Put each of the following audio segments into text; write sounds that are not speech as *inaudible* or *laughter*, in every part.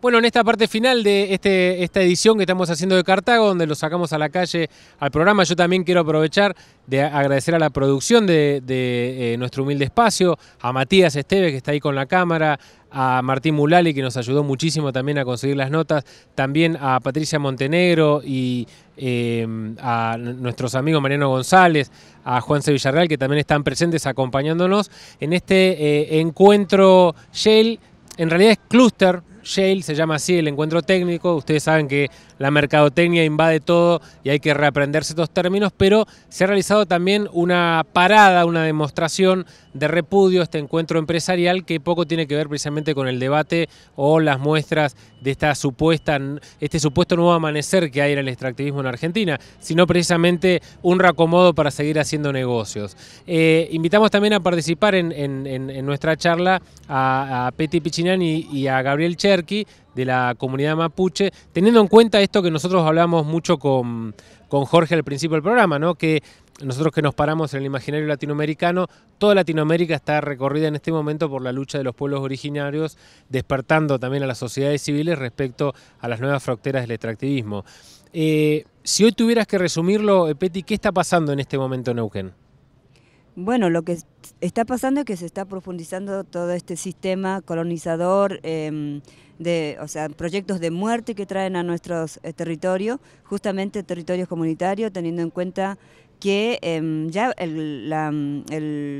Bueno, en esta parte final de este, esta edición que estamos haciendo de Cartago, donde lo sacamos a la calle al programa, yo también quiero aprovechar de agradecer a la producción de, eh, nuestro humilde espacio, a Matías Esteves, que está ahí con la cámara, a Martín Mulali, que nos ayudó muchísimo también a conseguir las notas, también a Patricia Montenegro y eh, a nuestros amigos Mariano González, a Juan C. Villarreal, que también están presentes acompañándonos en este eh, encuentro Yale, en realidad es Cluster, Shale, se llama así el encuentro técnico. Ustedes saben que la mercadotecnia invade todo y hay que reaprenderse estos términos, pero se ha realizado también una parada, una demostración de repudio este encuentro empresarial que poco tiene que ver precisamente con el debate o las muestras de esta supuesta, este supuesto nuevo amanecer que hay en el extractivismo en Argentina, sino precisamente un racomodo para seguir haciendo negocios. Eh, invitamos también a participar en, nuestra charla a, Peti Pichinani y, y a Gabriel Cherki, de la comunidad mapuche, teniendo en cuenta esto que nosotros hablamos mucho con, con Jorge al principio del programa, ¿no? que nosotros que nos paramos en el imaginario latinoamericano, toda Latinoamérica está recorrida en este momento por la lucha de los pueblos originarios, despertando también a las sociedades civiles respecto a las nuevas fronteras del extractivismo. Eh, si hoy tuvieras que resumirlo, eh, Peti, ¿qué está pasando en este momento en Neuquén? Bueno, lo que está pasando es que se está profundizando todo este sistema colonizador, em, de, o sea, proyectos de muerte que traen a nuestros eh, territorios, justamente territorios comunitarios, teniendo en cuenta que em, ya la, mm,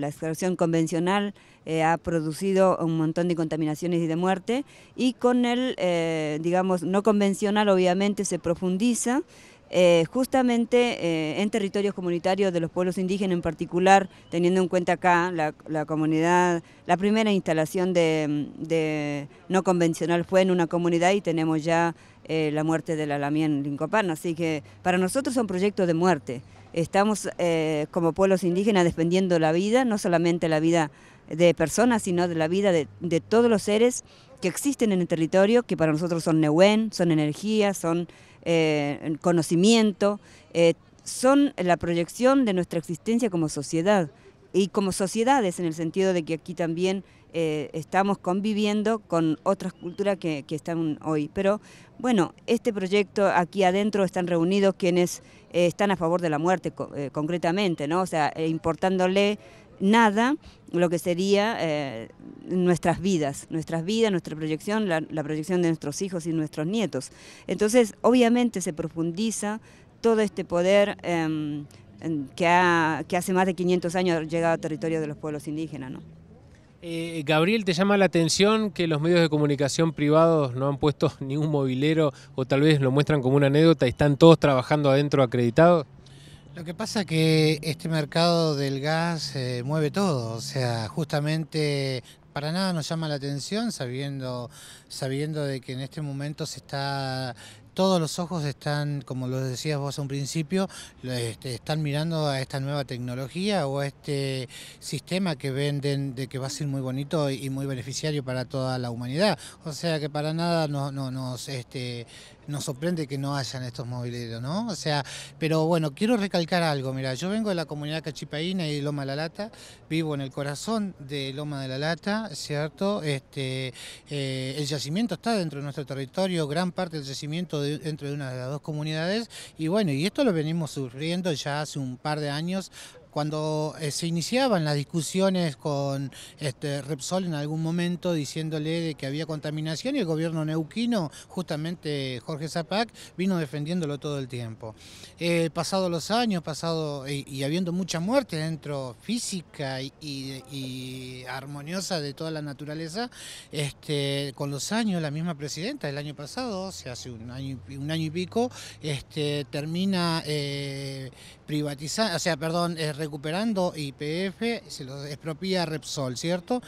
la, extracción convencional eh, ha producido un montón de contaminaciones y de muerte, y con el, eh, digamos, no convencional obviamente se profundiza. Eh, justamente eh, en territorios comunitarios de los pueblos indígenas en particular, teniendo en cuenta acá la, comunidad, la primera instalación de, no convencional fue en una comunidad y tenemos ya eh, la muerte de la Lamien en así que para nosotros son proyectos de muerte. Estamos como pueblos indígenas defendiendo la vida, no solamente la vida de personas, sino de la vida de, todos los seres que existen en el territorio, que para nosotros son Nehuen, son energía, son eh, conocimiento, eh, son la proyección de nuestra existencia como sociedad y como sociedades en el sentido de que aquí también eh, estamos conviviendo con otras culturas que, están hoy. Pero bueno, este proyecto aquí adentro están reunidos quienes están a favor de la muerte concretamente, ¿no? O sea, importándole nada lo que sería eh, nuestras vidas, nuestras vidas, nuestra proyección, la, proyección de nuestros hijos y nuestros nietos. Entonces, obviamente se profundiza todo este poder em, que, hace más de 500 años ha llegado a territorio de los pueblos indígenas. Eh, Gabriel, ¿te llama la atención que los medios de comunicación privados no han puesto *laughs* ningún mobilero o tal vez lo muestran como una anécdota y están todos trabajando adentro acreditados? Lo que pasa es que este mercado del gas eh, mueve todo, o sea, justamente para nada nos llama la atención sabiendo, sabiendo de que en este momento se está todos los ojos están, como lo decías vos a un principio, este, están mirando a esta nueva tecnología o a este sistema que venden de que va a ser muy bonito y muy beneficiario para toda la humanidad. O sea que para nada no, nos, este, nos sorprende que no hayan estos mobileros, ¿no? O sea, pero bueno, quiero recalcar algo, mira, yo vengo de la comunidad cachipaína y Loma de la Lata, vivo en el corazón de Loma de la Lata, ¿cierto? Este, eh, el yacimiento está dentro de nuestro territorio, gran parte del yacimiento dentro de una de las dos comunidades. Y bueno, y esto lo venimos sufriendo ya hace un par de años cuando eh, se iniciaban las discusiones con este, Repsol en algún momento diciéndole que había contaminación y el gobierno neuquino, justamente Jorge Zapac, vino defendiéndolo todo el tiempo. Eh, pasado los años, pasado y, habiendo mucha muerte dentro física y, armoniosa de toda la naturaleza, este, con los años la misma presidenta del año pasado, o hace un año, y pico, este, termina eh, privatizando, o sea, perdón, eh, recuperando IPF, se lo expropia Repsol, ¿cierto?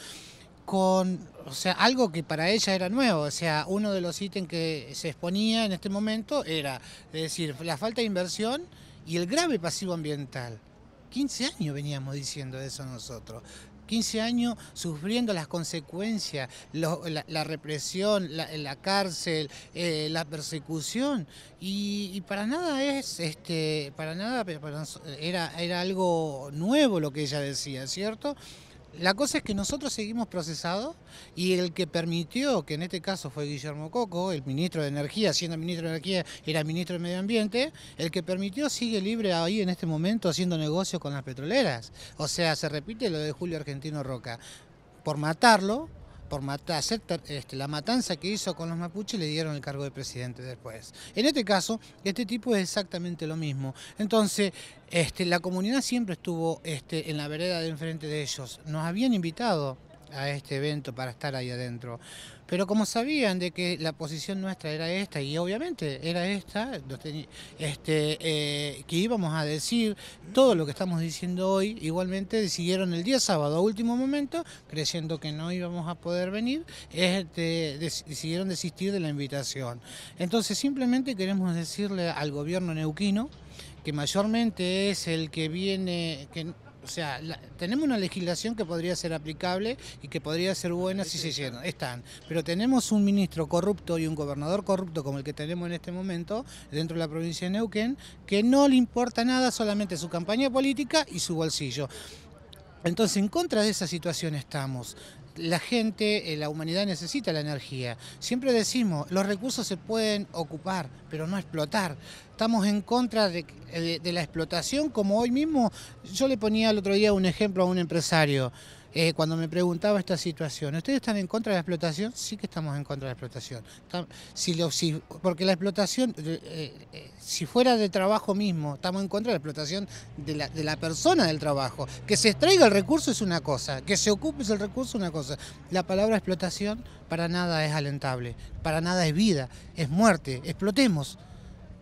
con o sea, algo que para ella era nuevo. O sea, uno de los ítems que se exponía en este momento era, es decir, la falta de inversión y el grave pasivo ambiental. 15 años veníamos diciendo eso nosotros. 15 años sufriendo las consecuencias, la, represión, la, cárcel, eh, la persecución. Y, para nada es, este, para nada, era, era algo nuevo lo que ella decía, ¿cierto? La cosa es que nosotros seguimos procesados y el que permitió, que en este caso fue Guillermo Coco, el ministro de Energía, siendo ministro de Energía era ministro de Medio Ambiente, el que permitió sigue libre ahí en este momento haciendo negocios con las petroleras. O sea, se repite lo de Julio Argentino Roca. Por matarlo, por matar, este, la matanza que hizo con los mapuches, le dieron el cargo de presidente después. En este caso, este tipo es exactamente lo mismo. Entonces, este, la comunidad siempre estuvo este, en la vereda de enfrente de ellos. Nos habían invitado a este evento para estar ahí adentro. Pero como sabían de que la posición nuestra era esta, y obviamente era esta, este, eh, que íbamos a decir todo lo que estamos diciendo hoy, igualmente decidieron el día sábado a último momento, creyendo que no íbamos a poder venir, este, decidieron desistir de la invitación. Entonces simplemente queremos decirle al gobierno neuquino, que mayormente es el que viene, que o sea, tenemos una legislación que podría ser aplicable y que podría ser buena si se llenan. Están. Pero tenemos un ministro corrupto y un gobernador corrupto como el que tenemos en este momento dentro de la provincia de Neuquén, que no le importa nada, solamente su campaña política y su bolsillo. Entonces, en contra de esa situación estamos la gente, eh, la humanidad necesita la energía. Siempre decimos, los recursos se pueden ocupar, pero no explotar. Estamos en contra de, eh, la explotación, como hoy mismo yo le ponía el otro día un ejemplo a un empresario. Eh, cuando me preguntaba esta situación, ¿ustedes están en contra de la explotación? Sí que estamos en contra de la explotación. Si, porque la explotación, eh, eh, si fuera de trabajo mismo, estamos en contra de la explotación de la, de la persona del trabajo. Que se extraiga el recurso es una cosa, que se ocupe el recurso es una cosa. La palabra explotación para nada es alentable, para nada es vida, es muerte, explotemos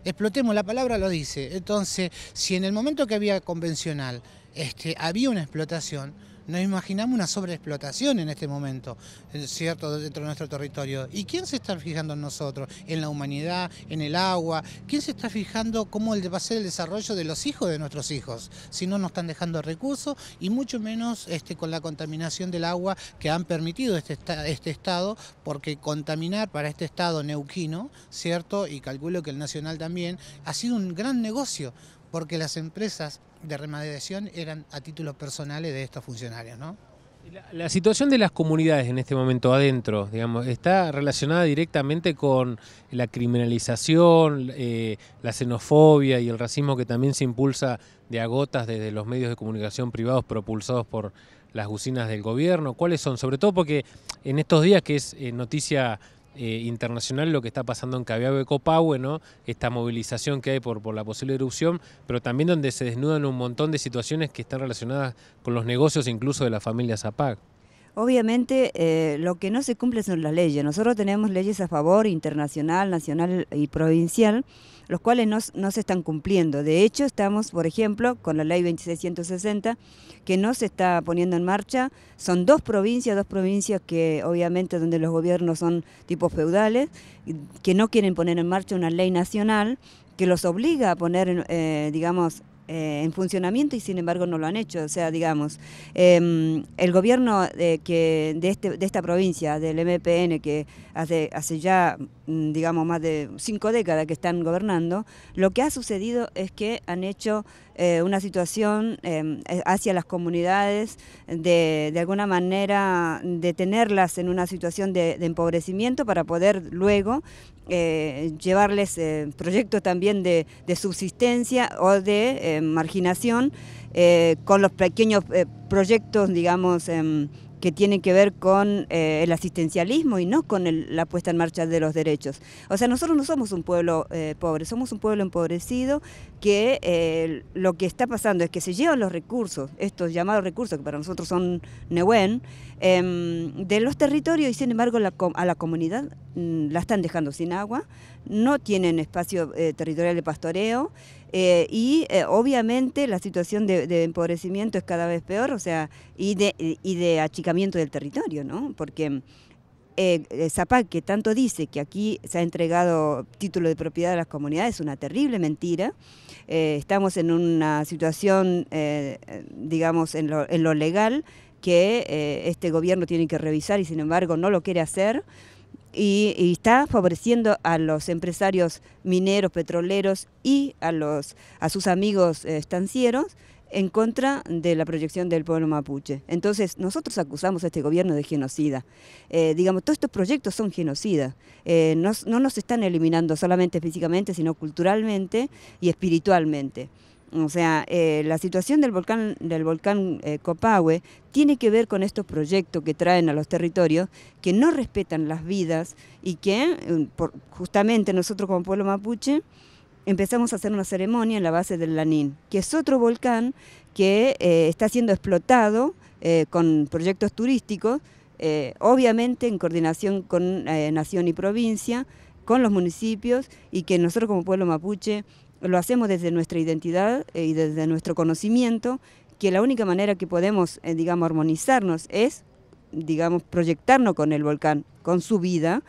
explotemos, la palabra lo dice. Entonces, si en el momento que había convencional este, había una explotación, nos imaginamos una sobreexplotación en este momento, eh, ¿cierto?, dentro de nuestro territorio. ¿Y quién se está fijando en nosotros? ¿En la humanidad? ¿En el agua? ¿Quién se está fijando cómo va a ser el desarrollo de los hijos de nuestros hijos? Si no nos están dejando recursos y mucho menos este, con la contaminación del agua que han permitido este, este Estado, porque contaminar para este Estado neuquino, ¿cierto?, y calculo que el nacional también, ha sido un gran negocio porque las empresas de remediación eran a títulos personales de estos funcionarios, ¿no? La, situación de las comunidades en este momento adentro, digamos, está relacionada directamente con la criminalización, eh, la xenofobia y el racismo que también se impulsa de agotas desde los medios de comunicación privados propulsados por las usinas del gobierno. ¿Cuáles son? Sobre todo porque en estos días que es eh, noticia eh, internacional lo que está pasando en de Copahue, ¿no? esta movilización que hay por, por la posible erupción, pero también donde se desnudan un montón de situaciones que están relacionadas con los negocios incluso de la familia Zapag. Obviamente eh, lo que no se cumple son las leyes. Nosotros tenemos leyes a favor internacional, nacional y provincial los cuales no, se están cumpliendo. De hecho, estamos, por ejemplo, con la ley 2660, que no se está poniendo en marcha. Son dos provincias, dos provincias que obviamente donde los gobiernos son tipos feudales, que no quieren poner en marcha una ley nacional que los obliga a poner, eh, digamos, eh, en funcionamiento y sin embargo no lo han hecho. O sea, digamos, em, el gobierno de, que, de, este, de esta provincia, del MPN, que hace, hace ya, mm, digamos, más de cinco décadas que están gobernando, lo que ha sucedido es que han hecho eh, una situación em, eh, hacia las comunidades de, de alguna manera de tenerlas en una situación de empobrecimiento para poder luego eh, llevarles eh, proyectos también de, de, subsistencia o de eh, marginación con los pequeños proyectos, digamos, em, que tienen que ver con eh, el asistencialismo y no con la puesta en marcha de los derechos. O sea, nosotros no somos un pueblo eh, pobre, somos un pueblo empobrecido que eh, lo que está pasando es que se llevan los recursos, estos llamados recursos que para nosotros son Nehuen, em, de los territorios y sin embargo a la comunidad mm, la están dejando sin agua, no tienen espacio territorial de pastoreo. Eh, y eh, obviamente la situación de, empobrecimiento es cada vez peor, o sea, y de, achicamiento del territorio, ¿no? Porque eh, eh Zapac, que tanto dice que aquí se ha entregado título de propiedad a las comunidades, es una terrible mentira. estamos en una situación, digamos, en lo, en lo, legal que este gobierno tiene que revisar y sin embargo no lo quiere hacer y, está favoreciendo a los empresarios mineros, petroleros y a, los, sus amigos eh, estancieros en contra de la proyección del pueblo mapuche. Entonces, nosotros acusamos a este gobierno de genocida. Eh, digamos, todos estos proyectos son genocida eh, no nos están eliminando solamente físicamente, sino culturalmente y espiritualmente. O sea, eh, la situación del volcán, del volcán eh, Copahue tiene que ver con estos proyectos que traen a los territorios, que no respetan las vidas y que eh, justamente nosotros como pueblo mapuche empezamos a hacer una ceremonia en la base del Lanín, que es otro volcán que está siendo explotado con proyectos turísticos, obviamente en coordinación con Nación y provincia, con los municipios y que nosotros como pueblo mapuche lo hacemos desde nuestra identidad eh, y desde nuestro conocimiento, que la única manera que podemos, eh, digamos, armonizarnos es, digamos, proyectarnos con el volcán, con su vida,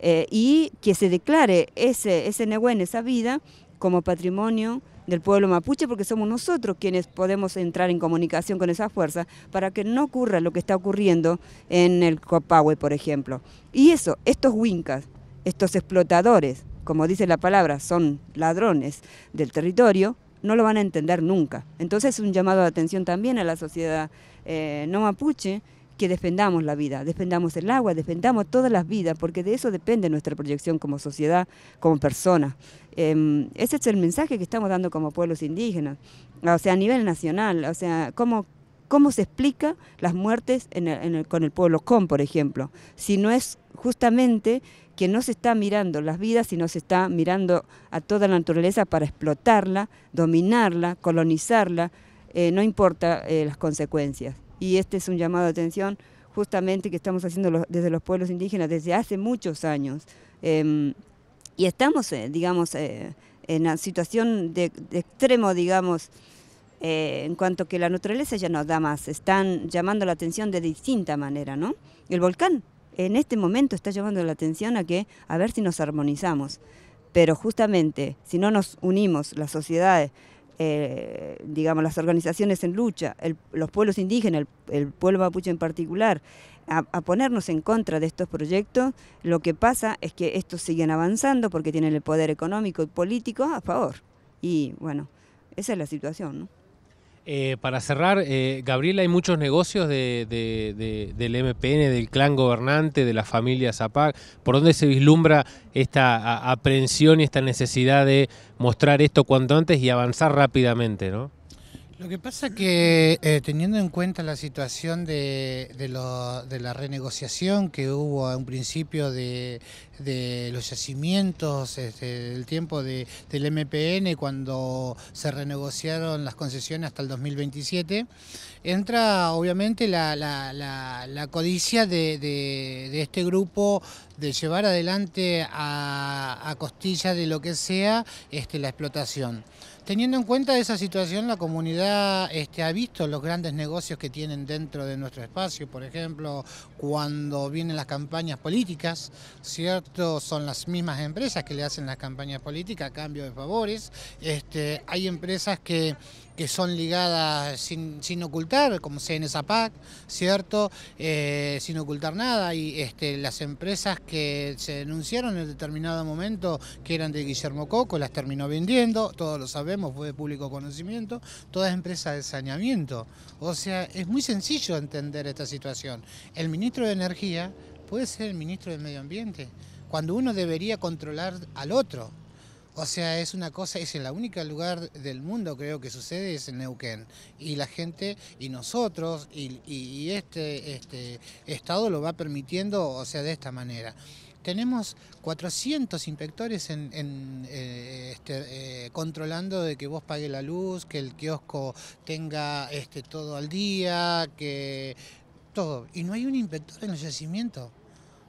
eh, y que se declare ese, ese esa vida, como patrimonio del pueblo mapuche, porque somos nosotros quienes podemos entrar en comunicación con esa fuerza para que no ocurra lo que está ocurriendo en el Copahue, por ejemplo. Y eso, estos huincas, estos explotadores, como dice la palabra, son ladrones del territorio, no lo van a entender nunca. Entonces es un llamado de atención también a la sociedad eh, no mapuche que defendamos la vida, defendamos el agua, defendamos todas las vidas, porque de eso depende nuestra proyección como sociedad, como persona. Em, ese es el mensaje que estamos dando como pueblos indígenas, o sea, a nivel nacional, o sea, cómo, cómo se explica las muertes con el pueblo con, por ejemplo, si no es justamente que no se está mirando las vidas, sino se está mirando a toda la naturaleza para explotarla, dominarla, colonizarla, eh, no importa eh, las consecuencias. Y este es un llamado de atención justamente que estamos haciendo desde los pueblos indígenas desde hace muchos años. Em, y estamos, eh, digamos, en una situación de, extremo, digamos, en cuanto que la naturaleza ya nos da más, están llamando la atención de distinta manera, ¿no? El volcán en este momento está llamando la atención a que a ver si nos armonizamos. Pero justamente, si no nos unimos las sociedades, eh, digamos, las organizaciones en lucha, los pueblos indígenas, el, pueblo mapuche en particular, a, a, ponernos en contra de estos proyectos, lo que pasa es que estos siguen avanzando porque tienen el poder económico y político a favor. Y bueno, esa es la situación, ¿no? Eh, para cerrar, eh, Gabriel, hay muchos negocios del MPN, del clan gobernante, de la familia Zapac. ¿Por dónde se vislumbra esta aprensión y esta necesidad de mostrar esto cuanto antes y avanzar rápidamente? ¿no? Lo que pasa que eh, teniendo en cuenta la situación de, la renegociación que hubo a un principio de, los yacimientos, este, del tiempo del MPN cuando se renegociaron las concesiones hasta el 2027, entra obviamente la, codicia de, este grupo de llevar adelante a, a costilla de lo que sea este, la explotación. Teniendo en cuenta esa situación, la comunidad este, ha visto los grandes negocios que tienen dentro de nuestro espacio. Por ejemplo, cuando vienen las campañas políticas, ¿cierto? Son las mismas empresas que le hacen las campañas políticas a cambio de favores. Este, hay empresas que que son ligadas sin, sin ocultar, como esa pac ¿cierto? Eh, sin ocultar nada. Y este, las empresas que se denunciaron en determinado momento que eran de Guillermo Coco, las terminó vendiendo, todos lo sabemos, fue de público conocimiento, todas empresas de saneamiento. O sea, es muy sencillo entender esta situación. El ministro de Energía puede ser el ministro del Medio Ambiente, cuando uno debería controlar al otro. O sea, es una cosa, es el único lugar del mundo creo que sucede es en Neuquén. Y la gente, y nosotros, y, este, este Estado lo va permitiendo, o sea, de esta manera. Tenemos 400 inspectores en, eh, este, eh, controlando de que vos pague la luz, que el kiosco tenga este, todo al día, que todo. Y no hay un inspector en el yacimiento.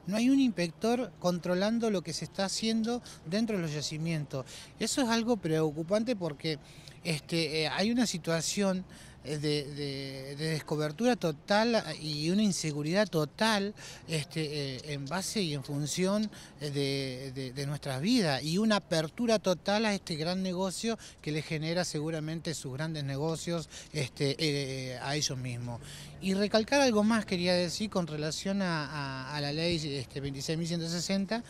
No hay un inspector controlando lo que se está haciendo dentro de los yacimientos. Eso es algo preocupante porque este, eh, hay una situación eh, de, de, descobertura total y una inseguridad total este, eh, en base y en función eh, de, nuestra nuestras vidas y una apertura total a este gran negocio que le genera seguramente sus grandes negocios este, a ellos mismos. Y recalcar algo más quería decir con relación a, la ley este, 26.160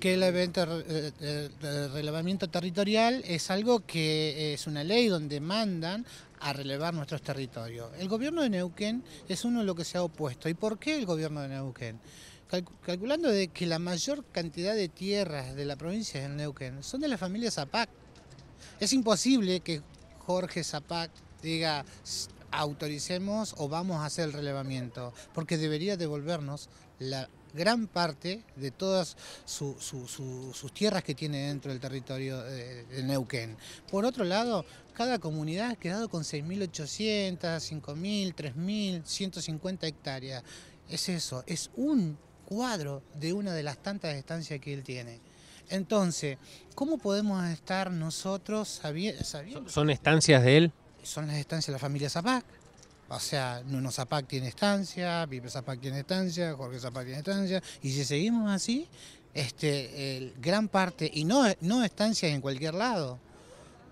que el evento de relevamiento territorial es algo que es una ley donde mandan a relevar nuestros territorios. El gobierno de Neuquén es uno de los que se ha opuesto. ¿Y por qué el gobierno de Neuquén? calculando de que la mayor cantidad de tierras de la provincia de Neuquén son de la familia Zapac. Es imposible que Jorge Zapac diga, autoricemos o vamos a hacer el relevamiento, porque debería devolvernos la gran parte de todas sus tierras que tiene dentro del territorio de, eh, de, Neuquén. Por otro lado, cada comunidad ha quedado con 6.800, 5.000, 3.000, 150 hectáreas. Es eso, es un cuadro de una de las tantas estancias que él tiene. Entonces, ¿cómo podemos estar nosotros sabiendo? ¿Son estancias de él? son las estancias de la familia Zapac. O sea, Nuno Zapac tiene estancia, Pipe Zapac tiene estancia, Jorge Zapac tiene estancia, y si seguimos así, este, el, gran parte, y no, no estancias en cualquier lado,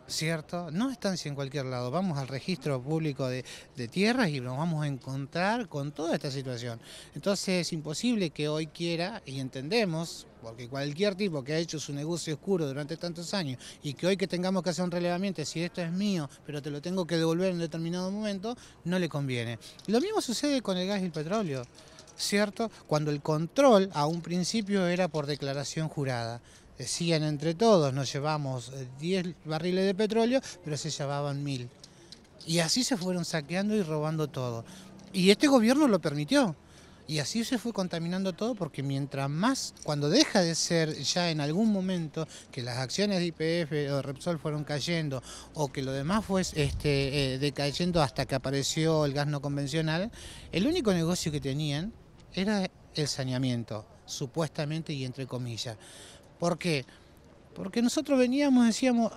¿cierto? No están en cualquier lado. Vamos al registro público de, de, tierras y nos vamos a encontrar con toda esta situación. Entonces es imposible que hoy quiera, y entendemos, porque cualquier tipo que ha hecho su negocio oscuro durante tantos años y que hoy que tengamos que hacer un relevamiento, si esto es mío, pero te lo tengo que devolver en determinado momento, no le conviene. Lo mismo sucede con el gas y el petróleo. ¿Cierto? Cuando el control a un principio era por declaración jurada decían entre todos, nos llevamos 10 eh, barriles de petróleo, pero se llevaban mil. Y así se fueron saqueando y robando todo. Y este gobierno lo permitió. Y así se fue contaminando todo porque mientras más, cuando deja de ser ya en algún momento que las acciones de IPF o Repsol fueron cayendo o que lo demás fue este, eh, decayendo hasta que apareció el gas no convencional, el único negocio que tenían era el saneamiento, supuestamente y entre comillas. ¿Por qué? Porque nosotros veníamos, decíamos,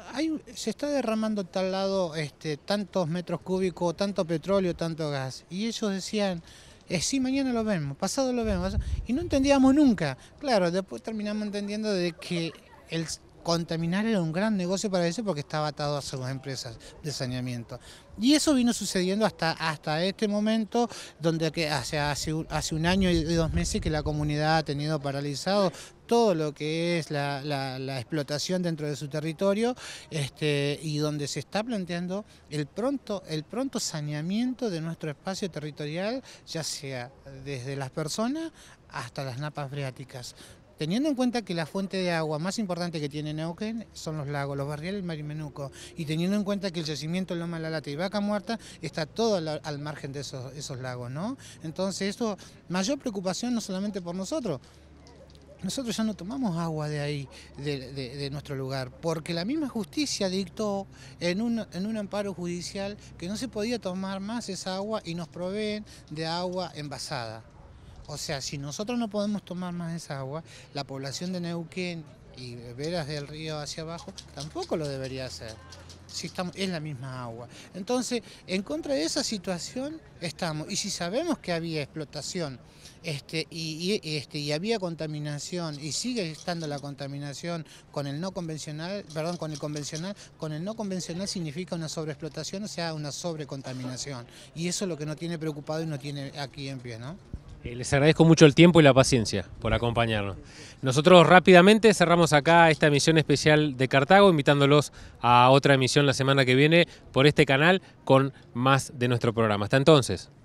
se está derramando tal lado este, tantos metros cúbicos, tanto petróleo, tanto gas. Y ellos decían, eh, sí, mañana lo vemos, pasado lo vemos. Y no entendíamos nunca. Claro, después terminamos entendiendo de que el contaminar era un gran negocio para ellos porque estaba atado a sus empresas de saneamiento. Y eso vino sucediendo hasta, hasta este momento, donde hace, hace un año y dos meses que la comunidad ha tenido paralizado todo lo que es la, explotación dentro de su territorio este, y donde se está planteando el pronto, el pronto saneamiento de nuestro espacio territorial, ya sea desde las personas hasta las napas freáticas teniendo en cuenta que la fuente de agua más importante que tiene Neuquén son los lagos, los barriales, el marimenuco, y teniendo en cuenta que el yacimiento Loma La Lata y Vaca Muerta está todo al, margen de esos, esos lagos, ¿no? Entonces, esto, mayor preocupación no solamente por nosotros, nosotros ya no tomamos agua de ahí, de, nuestro lugar, porque la misma justicia dictó en un, en un amparo judicial que no se podía tomar más esa agua y nos proveen de agua envasada. O sea, si nosotros no podemos tomar más esa agua, la población de Neuquén y veras del río hacia abajo tampoco lo debería hacer si estamos, es la misma agua. Entonces, en contra de esa situación estamos. Y si sabemos que había explotación este, y, y, este, y había contaminación y sigue estando la contaminación con el no convencional, perdón, con el convencional, con el no convencional significa una sobreexplotación, o sea, una sobrecontaminación. Y eso es lo que no tiene preocupado y no tiene aquí en pie, ¿no? Eh, les agradezco mucho el tiempo y la paciencia por acompañarnos. Nosotros rápidamente cerramos acá esta emisión especial de Cartago, invitándolos a otra emisión la semana que viene por este canal con más de nuestro programa. Hasta entonces.